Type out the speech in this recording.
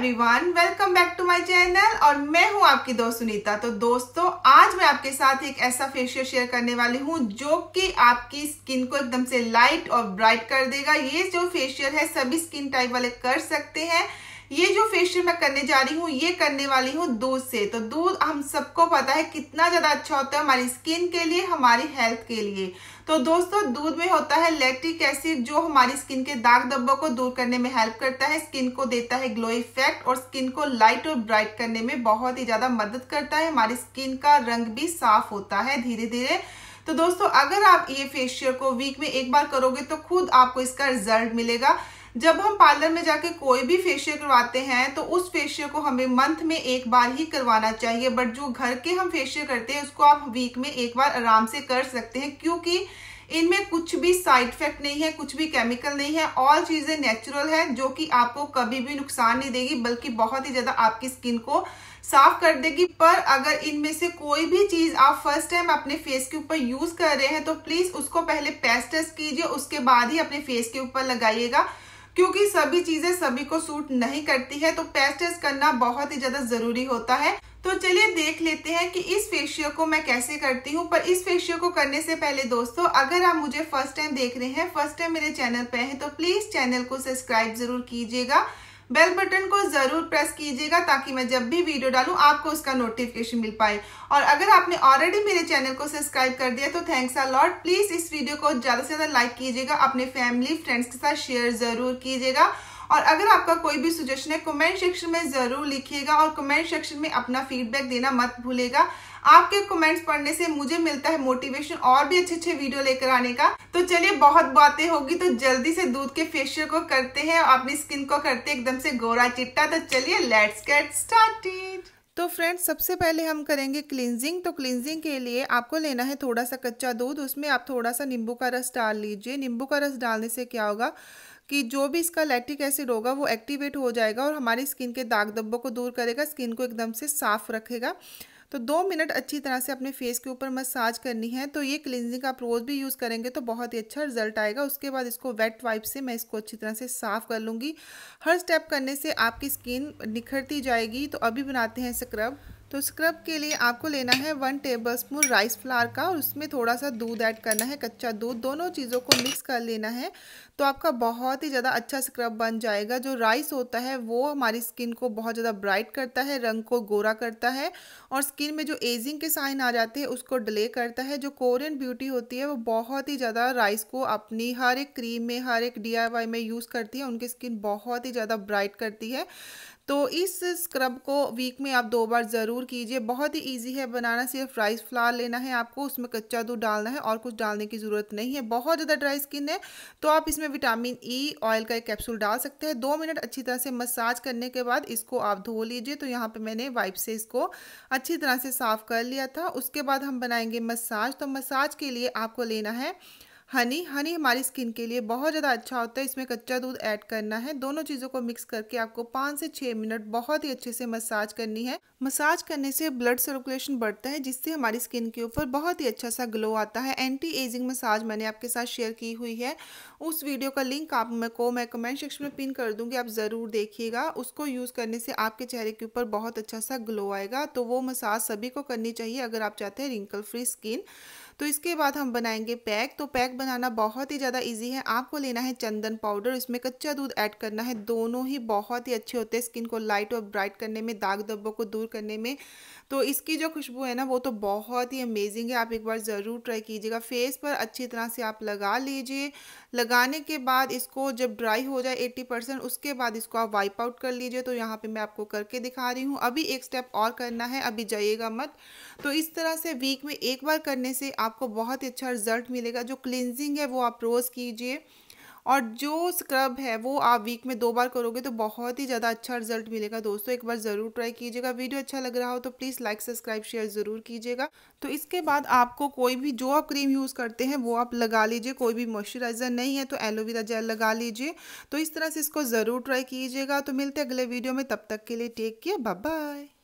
everyone welcome back to my channel और मैं हूं आपकी दोस्त सुनीता तो दोस्तों आज मैं आपके साथ एक ऐसा फेशियल शेयर करने वाली हूं जो कि आपकी स्किन को एकदम से लाइट और ब्राइट कर देगा ये जो फेशियल है सभी स्किन टाइप वाले कर सकते हैं ये जो फेशियल मैं करने जा रही हूँ ये करने वाली हूँ दूध से तो दूध हम सबको पता है कितना ज़्यादा अच्छा होता है हमारी स्किन के लिए हमारी हेल्थ के लिए तो दोस्तों दूध में होता है लैक्टिक एसिड जो हमारी स्किन के दाग धब्बों को दूर करने में हेल्प करता है स्किन को देता है ग्लो इफेक्ट और स्किन को लाइट और ब्राइट करने में बहुत ही ज़्यादा मदद करता है हमारी स्किन का रंग भी साफ होता है धीरे धीरे तो दोस्तों अगर आप ये फेशियल को वीक में एक बार करोगे तो खुद आपको इसका रिजल्ट मिलेगा जब हम पार्लर में जाके कोई भी फेशियल करवाते हैं तो उस फेशियल को हमें मंथ में एक बार ही करवाना चाहिए बट जो घर के हम फेशियल करते हैं उसको आप वीक में एक बार आराम से कर सकते हैं क्योंकि इनमें कुछ भी साइड इफेक्ट नहीं है कुछ भी केमिकल नहीं है ऑल चीज़ें नेचुरल है जो कि आपको कभी भी नुकसान नहीं देगी बल्कि बहुत ही ज़्यादा आपकी स्किन को साफ कर देगी पर अगर इनमें से कोई भी चीज़ आप फर्स्ट टाइम अपने फेस के ऊपर यूज़ कर रहे हैं तो प्लीज़ उसको पहले पेस्ट टेस्ट कीजिए उसके बाद ही अपने फेस के ऊपर लगाइएगा क्योंकि सभी चीजें सभी को सूट नहीं करती है तो पैच टेस्ट करना बहुत ही ज्यादा जरूरी होता है तो चलिए देख लेते हैं कि इस फेशियो को मैं कैसे करती हूँ पर इस फेशियो को करने से पहले दोस्तों अगर आप मुझे फर्स्ट टाइम देख रहे हैं फर्स्ट टाइम मेरे चैनल पे हैं तो प्लीज चैनल को सब्सक्राइब जरूर कीजिएगा बेल बटन को ज़रूर प्रेस कीजिएगा ताकि मैं जब भी वीडियो डालूँ आपको उसका नोटिफिकेशन मिल पाए और अगर आपने ऑलरेडी मेरे चैनल को सब्सक्राइब कर दिया तो थैंक्स अ लॉट प्लीज़ इस वीडियो को ज़्यादा से ज़्यादा लाइक कीजिएगा अपने फैमिली फ्रेंड्स के साथ शेयर ज़रूर कीजिएगा और अगर आपका कोई भी सुजेशन है कमेंट सेक्शन में ज़रूर लिखिएगा और कमेंट सेक्शन में अपना फीडबैक देना मत भूलेगा आपके कमेंट्स पढ़ने से मुझे मिलता है मोटिवेशन और भी अच्छे अच्छे वीडियो लेकर आने का तो चलिए बहुत बातें होगी तो जल्दी से दूध के फेशियल को करते हैं और अपनी स्किन को करते हैं एकदम से गोरा चिट्टा तो चलिए लेट्स गेट स्टार्टेड तो फ्रेंड्स सबसे पहले हम करेंगे क्लिनजिंग तो क्लिनजिंग के लिए आपको लेना है थोड़ा सा कच्चा दूध उसमें आप थोड़ा सा नींबू का रस डाल लीजिए नींबू का रस डालने से क्या होगा कि जो भी इसका लैक्टिक एसिड होगा वो एक्टिवेट हो जाएगा और हमारी स्किन के दाग धब्बों को दूर करेगा स्किन को एकदम से साफ रखेगा तो दो मिनट अच्छी तरह से अपने फेस के ऊपर मसाज करनी है तो ये क्लिनजिंग आप रोज़ भी यूज़ करेंगे तो बहुत ही अच्छा रिजल्ट आएगा उसके बाद इसको वेट वाइप से मैं इसको अच्छी तरह से साफ़ कर लूँगी हर स्टेप करने से आपकी स्किन निखरती जाएगी तो अभी बनाते हैं स्क्रब तो स्क्रब के लिए आपको लेना है one tablespoon rice flour का और उसमें थोड़ा सा दूध ऐड करना है कच्चा दूध दोनों चीज़ों को मिक्स कर लेना है तो आपका बहुत ही ज़्यादा अच्छा स्क्रब बन जाएगा जो राइस होता है वो हमारी स्किन को बहुत ज़्यादा ब्राइट करता है रंग को गोरा करता है और स्किन में जो एजिंग के साइन आ जाते हैं उसको डिले करता है जो कोरियन ब्यूटी होती है वो बहुत ही ज़्यादा राइस को अपनी हर एक क्रीम में हर एक डी में यूज़ करती है उनकी स्किन बहुत ही ज़्यादा ब्राइट करती है तो इस स्क्रब को वीक में आप दो बार ज़रूर ज़रूर कीजिए बहुत ही ईजी है बनाना सिर्फ राइस फ्लावर लेना है आपको उसमें कच्चा दूध डालना है और कुछ डालने की ज़रूरत नहीं है बहुत ज़्यादा ड्राई स्किन है तो आप इसमें विटामिन ई ऑयल का एक कैप्सूल डाल सकते हैं दो मिनट अच्छी तरह से मसाज करने के बाद इसको आप धो लीजिए तो यहाँ पर मैंने वाइप से इसको अच्छी तरह से साफ़ कर लिया था उसके बाद हम बनाएंगे मसाज तो मसाज के लिए आपको लेना है हनी हनी हमारी स्किन के लिए बहुत ज़्यादा अच्छा होता है इसमें कच्चा दूध ऐड करना है दोनों चीज़ों को मिक्स करके आपको पाँच से छः मिनट बहुत ही अच्छे से मसाज करनी है मसाज करने से ब्लड सर्कुलेशन बढ़ता है जिससे हमारी स्किन के ऊपर बहुत ही अच्छा सा ग्लो आता है एंटी एजिंग मसाज मैंने आपके साथ शेयर की हुई है उस वीडियो का लिंक आप मैं को मैं कमेंट सेक्शन में पिन कर दूँगी आप ज़रूर देखिएगा उसको यूज़ करने से आपके चेहरे के ऊपर बहुत अच्छा सा ग्लो आएगा तो वो मसाज सभी को करनी चाहिए अगर आप चाहते हैं रिंकल फ्री स्किन तो इसके बाद हम बनाएंगे पैक तो पैक बनाना बहुत ही ज़्यादा ईजी है आपको लेना है चंदन पाउडर इसमें कच्चा दूध ऐड करना है दोनों ही बहुत ही अच्छे होते हैं स्किन को लाइट और ब्राइट करने में दाग धब्बों को दूर करने में तो इसकी जो खुशबू है ना वो तो बहुत ही अमेजिंग है आप एक बार ज़रूर ट्राई कीजिएगा फेस पर अच्छी तरह से आप लगा लीजिए लगाने के बाद इसको जब ड्राई हो जाए एट्टी परसेंट उसके बाद इसको आप वाइप आउट कर लीजिए तो यहाँ पे मैं आपको करके दिखा रही हूँ अभी एक स्टेप और करना है अभी जाइएगा मत तो इस तरह से वीक में एक बार करने से आप आपको बहुत ही अच्छा रिजल्ट मिलेगा जो क्लिनजिंग है वो आप रोज़ कीजिए और जो स्क्रब है वो आप वीक में दो बार करोगे तो बहुत ही ज़्यादा अच्छा रिजल्ट मिलेगा दोस्तों एक बार ज़रूर ट्राई कीजिएगा वीडियो अच्छा लग रहा हो तो प्लीज़ लाइक सब्सक्राइब शेयर ज़रूर कीजिएगा तो इसके बाद आपको कोई भी जो आप क्रीम यूज़ करते हैं वो आप लगा लीजिए कोई भी मॉइस्चराइज़र नहीं है तो एलोवेरा जेल लगा लीजिए तो इस तरह से इसको ज़रूर ट्राई कीजिएगा तो मिलते अगले वीडियो में तब तक के लिए टेक केयर बाय